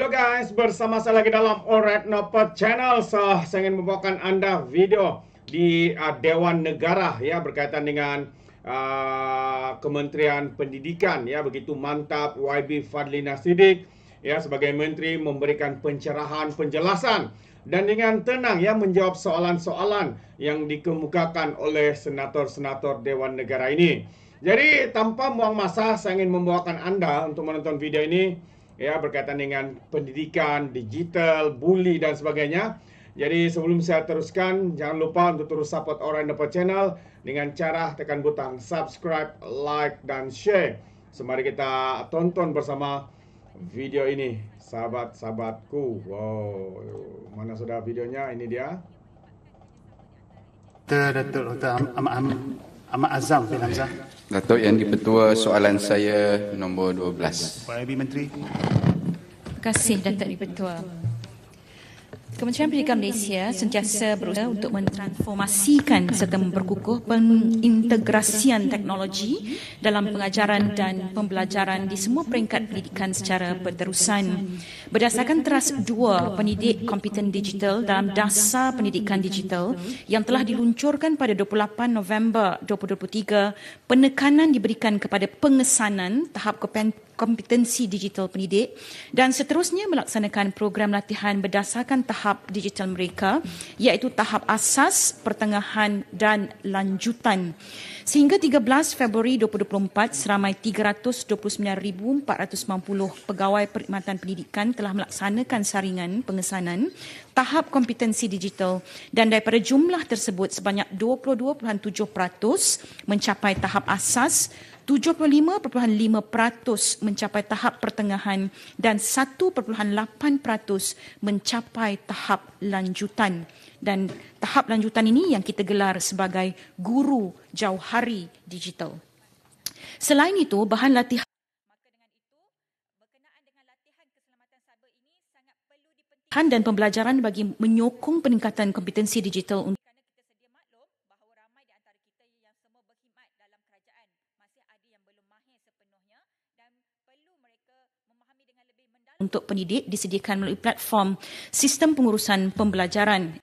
Halo guys, bersama saya lagi dalam Alright Nopet Channel. So, saya ingin membawakan Anda video di uh, Dewan Negara ya berkaitan dengan uh, Kementerian Pendidikan ya begitu mantap YB Fadlina Sidik ya sebagai menteri memberikan pencerahan, penjelasan dan dengan tenang ya menjawab soalan-soalan yang dikemukakan oleh senator-senator Dewan Negara ini. Jadi tanpa buang masa saya ingin membawakan Anda untuk menonton video ini ya berkaitan dengan pendidikan digital, bully dan sebagainya. Jadi sebelum saya teruskan, jangan lupa untuk terus support orang Depot Channel dengan cara tekan butang subscribe, like dan share. Semari kita tonton bersama video ini, sahabat-sahabatku. Wow, mana sudah videonya? Ini dia. Terdetik. tuh, tuh, tuh, Ahmad Azam bin Hamzah. Datuk Yang Dipertua, soalan saya nombor 12. Pak Menteri. Terima kasih Datuk Dipertua. Pertua. Kementerian Pendidikan Malaysia sentiasa berusaha untuk mentransformasikan serta memperkukuh pengintegrasian teknologi dalam pengajaran dan pembelajaran di semua peringkat pendidikan secara berterusan. Berdasarkan teras 2 pendidik kompeten digital dalam dasar pendidikan digital yang telah diluncurkan pada 28 November 2023, penekanan diberikan kepada pengesanan tahap kompeten kompetensi digital pendidik dan seterusnya melaksanakan program latihan berdasarkan tahap tahap digital mereka iaitu tahap asas, pertengahan dan lanjutan. Sehingga 13 Februari 2024, seramai 329,490 pegawai perkhidmatan pendidikan telah melaksanakan saringan pengesanan tahap kompetensi digital dan daripada jumlah tersebut sebanyak 22.7% mencapai tahap asas 75.5% mencapai tahap pertengahan dan 1.8% mencapai tahap lanjutan dan tahap lanjutan ini yang kita gelar sebagai guru jauhari digital. Selain itu, bahan latihan dan pembelajaran bagi menyokong peningkatan kompetensi digital untuk untuk pendidik disediakan melalui platform sistem pengurusan pembelajaran.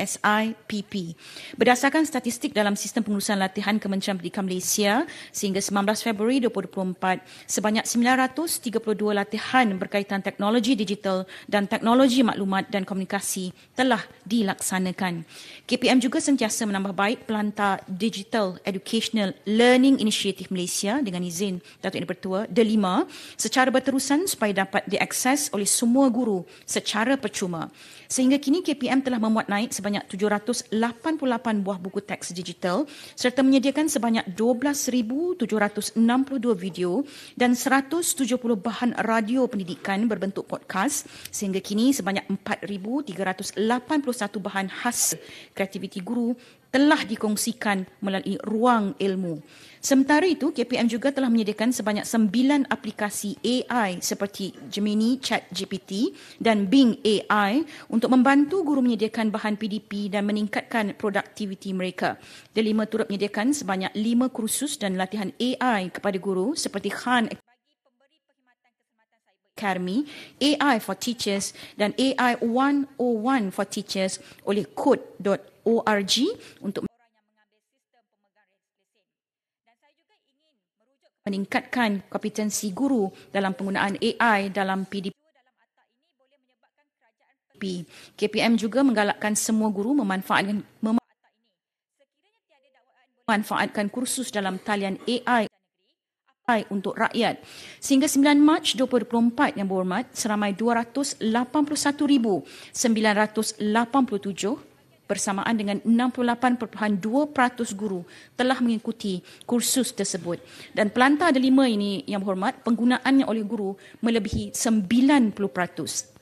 SIPP. Berdasarkan statistik dalam sistem pengurusan latihan Kementerian Pendidikan Malaysia sehingga 19 Februari 2024, sebanyak 932 latihan berkaitan teknologi digital dan teknologi maklumat dan komunikasi telah dilaksanakan. KPM juga sentiasa menambah baik pelantar Digital Educational Learning Initiative Malaysia dengan izin Datuk Yang Pertua Delima secara berterusan supaya dapat diakses oleh semua guru secara percuma. Sehingga kini KPM telah memuat naik sebanyak sebanyak 788 buah buku teks digital serta menyediakan sebanyak 12,762 video dan 170 bahan radio pendidikan berbentuk podcast sehingga kini sebanyak 4,381 bahan khas kreativiti guru telah dikongsikan melalui ruang ilmu. Sementara itu, KPM juga telah menyediakan sebanyak sembilan aplikasi AI seperti Gemini ChatGPT dan Bing AI untuk membantu guru menyediakan bahan PDP dan meningkatkan produktiviti mereka. Delima turut menyediakan sebanyak lima kursus dan latihan AI kepada guru seperti Khan Academy, AI for Teachers dan AI 101 for Teachers oleh Code.com www.ppdb.org untuk meningkatkan kompetensi guru dalam penggunaan AI dalam PDP. KPM juga menggalakkan semua guru memanfaatkan memanfaatkan kursus dalam talian AI untuk rakyat. Sehingga 9 Mac 2024 yang berhormat, seramai 281,987 bersamaan dengan 68.2% guru telah mengikuti kursus tersebut. Dan pelantar ada lima ini yang berhormat penggunaannya oleh guru melebihi 90%.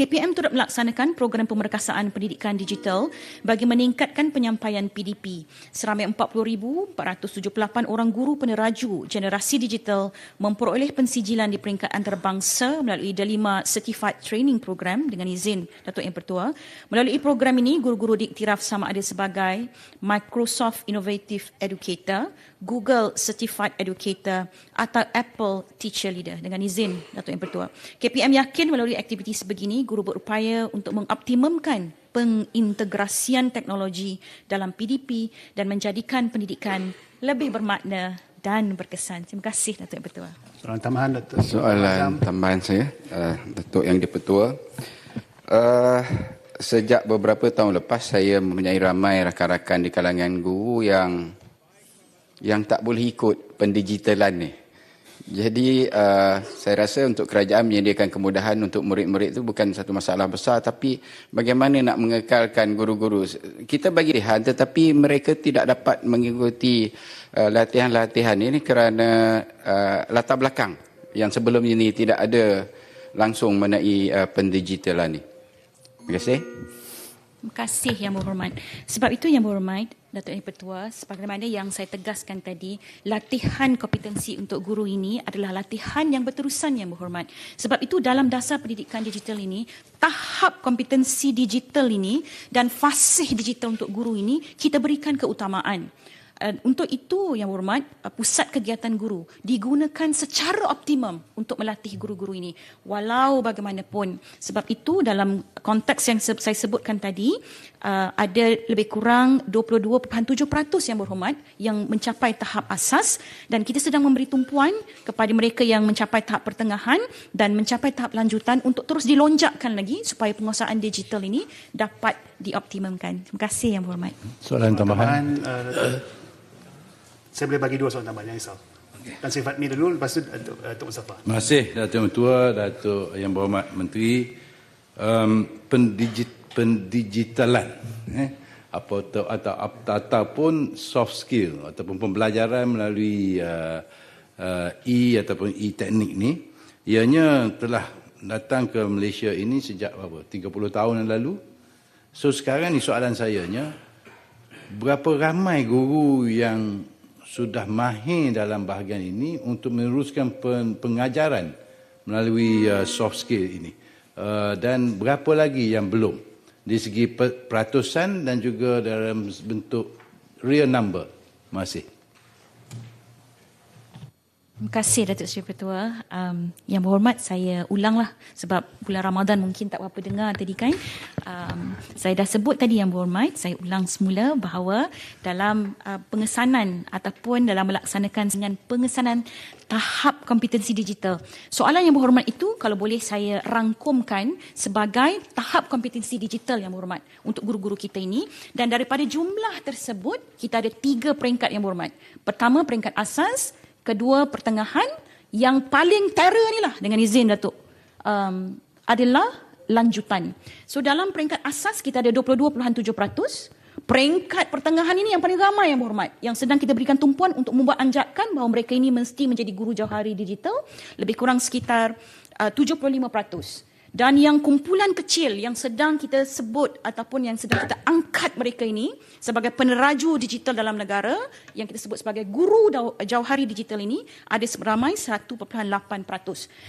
KPM turut melaksanakan program pemerkasaan pendidikan digital bagi meningkatkan penyampaian PDP. Seramai 40,478 orang guru peneraju generasi digital memperoleh pensijilan di peringkat antarabangsa melalui Delima Certified Training Program dengan izin Datuk Yang Pertua. Melalui program ini, guru-guru diiktiraf sama ada sebagai Microsoft Innovative Educator, Google Certified Educator atau Apple Teacher Leader dengan izin Datuk Yang Pertua. KPM yakin melalui aktiviti sebegini, guru berupaya untuk mengoptimumkan pengintegrasian teknologi dalam PDP dan menjadikan pendidikan lebih bermakna dan berkesan. Terima kasih Datuk Yang Pertua. Soalan tambahan Datuk. Soalan tambahan saya, uh, Datuk Yang Dipertua. Uh, sejak beberapa tahun lepas saya mempunyai ramai rakan-rakan di kalangan guru yang yang tak boleh ikut pendigitalan ni. Uh, jadi uh, saya rasa untuk kerajaan menyediakan kemudahan untuk murid-murid itu bukan satu masalah besar tapi bagaimana nak mengekalkan guru-guru. Kita bagi rehat tetapi mereka tidak dapat mengikuti uh, latihan-latihan ini kerana uh, latar belakang yang sebelum ini tidak ada langsung mengenai uh, pendigitalan ini. Terima kasih. Terima kasih Yang Berhormat. Sebab itu Yang Berhormat, Datuk Yang Pertua, sebagaimana yang saya tegaskan tadi, latihan kompetensi untuk guru ini adalah latihan yang berterusan yang berhormat. Sebab itu dalam dasar pendidikan digital ini, tahap kompetensi digital ini dan fasih digital untuk guru ini kita berikan keutamaan. Eh, untuk itu yang hormat eh, pusat kegiatan guru digunakan secara optimum untuk melatih guru-guru ini walau bagaimanapun sebab itu dalam konteks yang saya sebutkan tadi eh, ada lebih kurang 22.7% yang berhormat yang mencapai tahap asas dan kita sedang memberi tumpuan kepada mereka yang mencapai tahap pertengahan dan mencapai tahap lanjutan untuk terus dilonjakkan lagi supaya penguasaan digital ini dapat dioptimumkan. Terima kasih yang berhormat. Soalan tambahan. Uh, saya boleh bagi dua soalan tambahan jangan risau okay. dan saya Fatmi dulu lepas tu Datuk, Datuk Mustafa terima kasih Datuk Mertua Datuk Yang Berhormat Menteri um, pendigit, pendigitalan eh? apa atau, atau ataupun soft skill ataupun pembelajaran melalui uh, uh, e ataupun e teknik ni ianya telah datang ke Malaysia ini sejak apa 30 tahun yang lalu so sekarang ni soalan saya nya berapa ramai guru yang sudah mahir dalam bahagian ini untuk meneruskan pengajaran melalui uh, soft skill ini uh, dan berapa lagi yang belum di segi peratusan dan juga dalam bentuk real number masih Terima kasih Datuk Seri Pertua. Um, yang berhormat saya ulanglah sebab bulan Ramadan mungkin tak apa-apa dengar tadi kan. Um, saya dah sebut tadi yang berhormat, saya ulang semula bahawa dalam uh, pengesanan ataupun dalam melaksanakan dengan pengesanan tahap kompetensi digital. Soalan yang berhormat itu kalau boleh saya rangkumkan sebagai tahap kompetensi digital yang berhormat untuk guru-guru kita ini dan daripada jumlah tersebut kita ada tiga peringkat yang berhormat. Pertama peringkat asas, kedua pertengahan yang paling terror ni lah dengan izin Datuk um, adalah lanjutan. So dalam peringkat asas kita ada 22.7%. Peringkat pertengahan ini yang paling ramai yang berhormat yang sedang kita berikan tumpuan untuk membuat anjakan bahawa mereka ini mesti menjadi guru jauhari digital lebih kurang sekitar uh, 75%. Dan yang kumpulan kecil yang sedang kita sebut ataupun yang sedang kita angkat mereka ini sebagai peneraju digital dalam negara yang kita sebut sebagai guru jauhari digital ini ada ramai 1.8%.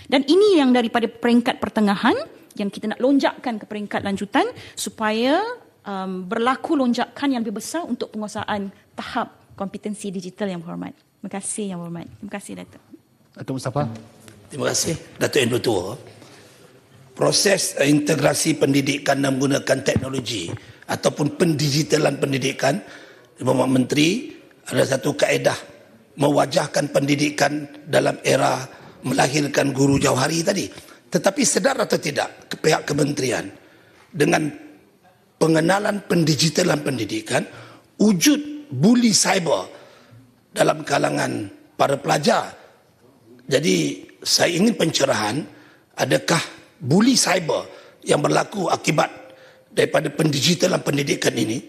Dan ini yang daripada peringkat pertengahan yang kita nak lonjakkan ke peringkat lanjutan supaya um, berlaku lonjakan yang lebih besar untuk penguasaan tahap kompetensi digital yang berhormat. Terima kasih yang berhormat. Terima kasih Datuk. Datuk Mustafa. Terima kasih Datuk Endo Tua proses eh, integrasi pendidikan dan menggunakan teknologi ataupun pendigitalan pendidikan di Bapak Menteri ada satu kaedah mewajahkan pendidikan dalam era melahirkan guru jauh hari tadi. Tetapi sedar atau tidak ke pihak kementerian dengan pengenalan pendigitalan pendidikan wujud buli cyber dalam kalangan para pelajar. Jadi saya ingin pencerahan adakah buli cyber yang berlaku akibat daripada pendigitalan pendidikan ini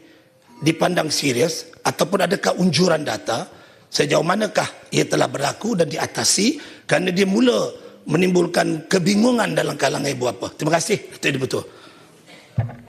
dipandang serius ataupun adakah unjuran data sejauh manakah ia telah berlaku dan diatasi kerana dia mula menimbulkan kebingungan dalam kalangan ibu bapa. Terima kasih. Betul betul.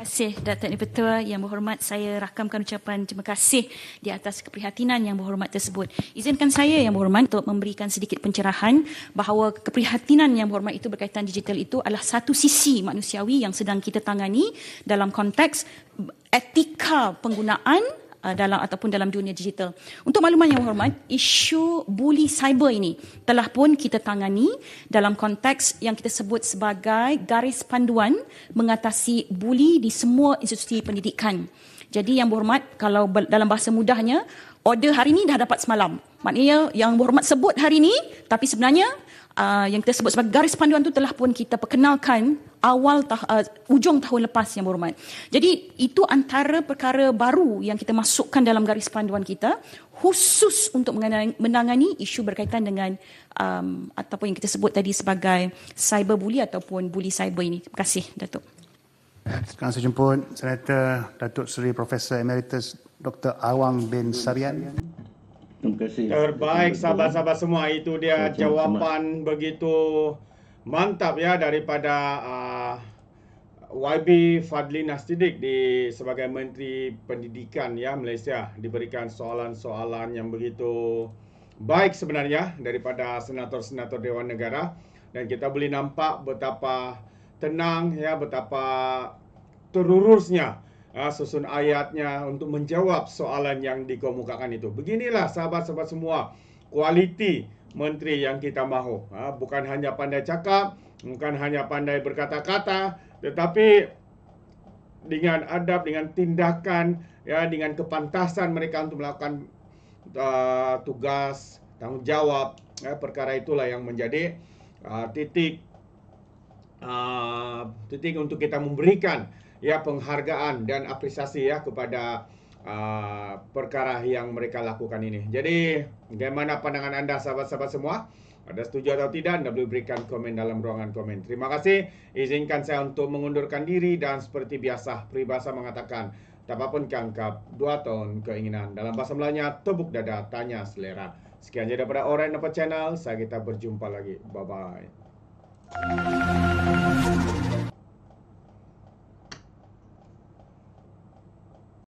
Terima kasih Datuk Nipetua yang berhormat saya rakamkan ucapan terima kasih di atas keprihatinan yang berhormat tersebut. Izinkan saya yang berhormat untuk memberikan sedikit pencerahan bahawa keprihatinan yang berhormat itu berkaitan digital itu adalah satu sisi manusiawi yang sedang kita tangani dalam konteks mm, etika penggunaan Uh, dalam ataupun dalam dunia digital. Untuk makluman yang hormat, isu buli cyber ini telah pun kita tangani dalam konteks yang kita sebut sebagai garis panduan mengatasi buli di semua institusi pendidikan. Jadi yang berhormat, kalau dalam bahasa mudahnya, order hari ini dah dapat semalam. Maknanya yang berhormat sebut hari ini, tapi sebenarnya uh, yang kita sebut sebagai garis panduan itu telah pun kita perkenalkan awal tah, uh, ujung tahun lepas yang berhormat. Jadi itu antara perkara baru yang kita masukkan dalam garis panduan kita khusus untuk menangani isu berkaitan dengan um, ataupun yang kita sebut tadi sebagai cyber bully ataupun bully cyber ini. Terima kasih Datuk. Sekarang saya jemput Senator Datuk Seri Profesor Emeritus Dr. Awang bin Sarian kasih. Terbaik sahabat-sahabat semua itu dia Sangat jawapan cemat. begitu mantap ya daripada uh, ah, YB Fadli Nastidik di sebagai Menteri Pendidikan ya Malaysia diberikan soalan-soalan yang begitu baik sebenarnya daripada senator-senator Dewan Negara dan kita boleh nampak betapa tenang ya betapa terurusnya Ah, susun ayatnya untuk menjawab soalan yang dikemukakan itu. Beginilah sahabat-sahabat semua kualiti menteri yang kita mahu. Ah, bukan hanya pandai cakap, bukan hanya pandai berkata-kata, tetapi dengan adab, dengan tindakan, ya, dengan kepantasan mereka untuk melakukan uh, tugas tanggungjawab ya, perkara itulah yang menjadi uh, titik uh, titik untuk kita memberikan ya penghargaan dan apresiasi ya kepada uh, perkara yang mereka lakukan ini. Jadi, bagaimana pandangan anda sahabat-sahabat semua? Ada setuju atau tidak? Anda boleh berikan komen dalam ruangan komen. Terima kasih. Izinkan saya untuk mengundurkan diri dan seperti biasa, peribahasa mengatakan, tak apa pun kangkap, dua tahun keinginan. Dalam bahasa Melayunya, tebuk dada, tanya selera. Sekian saja pada Orang dapat Channel. Saya kita berjumpa lagi. Bye-bye.